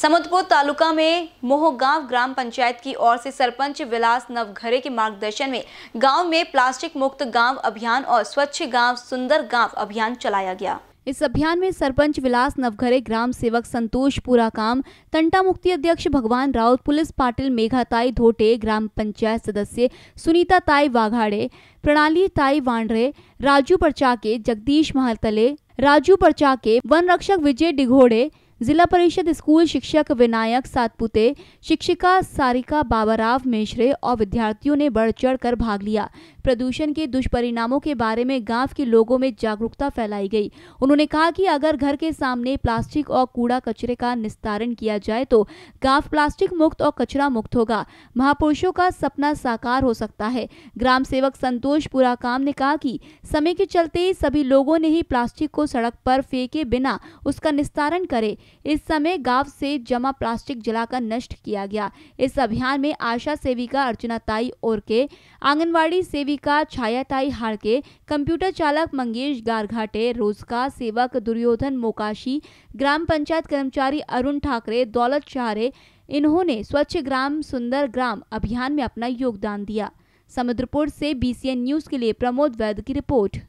समतपुर तालुका में मोहगांव ग्राम पंचायत की ओर से सरपंच विलास नवघरे के मार्गदर्शन में गांव में प्लास्टिक मुक्त गांव अभियान और स्वच्छ गांव सुंदर गांव अभियान चलाया गया इस अभियान में सरपंच विलास नवघरे ग्राम सेवक संतोष काम तंटा मुक्ति अध्यक्ष भगवान राउत पुलिस पाटिल मेघाताई धोटे ग्राम पंचायत सदस्य सुनीता ताई वाघाड़े प्रणाली ताई वांडरे राजू परचाके जगदीश महातले राजू परचाके वन रक्षक विजय डिघोड़े जिला परिषद स्कूल शिक्षक विनायक सातपुते शिक्षिका सारिका बाबाराव मेश्रे और विद्यार्थियों ने बढ़ चढ़ कर भाग लिया प्रदूषण के दुष्परिणामों के बारे में गांव के लोगों में जागरूकता फैलाई गई उन्होंने कहा कि अगर घर के सामने प्लास्टिक और कूड़ा कचरे का निस्तारण किया जाए तो गांव प्लास्टिक मुक्त और कचरा मुक्त होगा महापुरुषों का सपना साकार हो सकता है ग्राम सेवक संतोष पुराकाम ने कहा कि समय के चलते सभी लोगों ने ही प्लास्टिक को सड़क पर फेंके बिना उसका निस्तारण करे इस समय गांव से जमा प्लास्टिक जलाकर नष्ट किया गया इस अभियान में आशा सेविका अर्चना ताई और के आंगनबाड़ी सेविका सेविका छायाताई हाड़के कंप्यूटर चालक मंगेश गारघाटे रोजगार सेवक दुर्योधन मोकाशी ग्राम पंचायत कर्मचारी अरुण ठाकरे दौलत शाहरे इन्होंने स्वच्छ ग्राम सुंदर ग्राम अभियान में अपना योगदान दिया समुद्रपुर से बीसीएन न्यूज के लिए प्रमोद वैद की रिपोर्ट